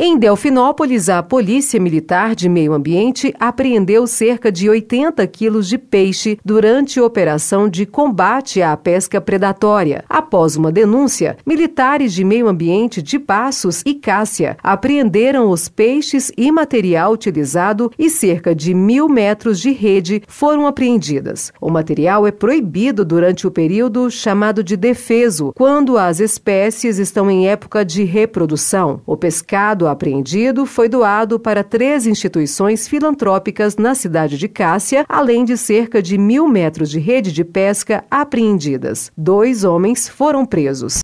Em Delfinópolis, a Polícia Militar de Meio Ambiente apreendeu cerca de 80 quilos de peixe durante operação de combate à pesca predatória. Após uma denúncia, militares de meio ambiente de Passos e Cássia apreenderam os peixes e material utilizado e cerca de mil metros de rede foram apreendidas. O material é proibido durante o período chamado de defeso, quando as espécies estão em época de reprodução. O pescado o apreendido foi doado para três instituições filantrópicas na cidade de Cássia, além de cerca de mil metros de rede de pesca apreendidas. Dois homens foram presos.